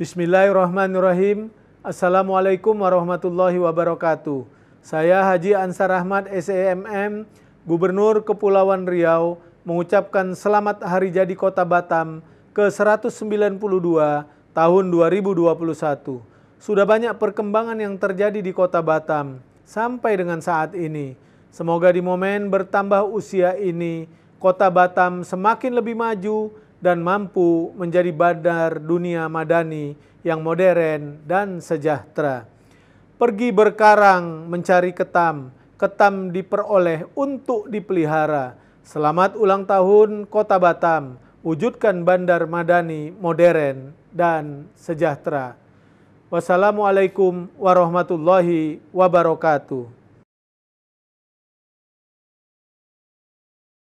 Bismillahirrahmanirrahim. Assalamualaikum warahmatullahi wabarakatuh. Saya Haji Ansar Ahmad SEMM, Gubernur Kepulauan Riau, mengucapkan selamat hari jadi Kota Batam ke-192 tahun 2021. Sudah banyak perkembangan yang terjadi di Kota Batam sampai dengan saat ini. Semoga di momen bertambah usia ini, Kota Batam semakin lebih maju dan mampu menjadi badar dunia madani yang modern dan sejahtera. Pergi berkarang mencari ketam, ketam diperoleh untuk dipelihara. Selamat ulang tahun Kota Batam, wujudkan bandar madani modern dan sejahtera. Wassalamualaikum warahmatullahi wabarakatuh.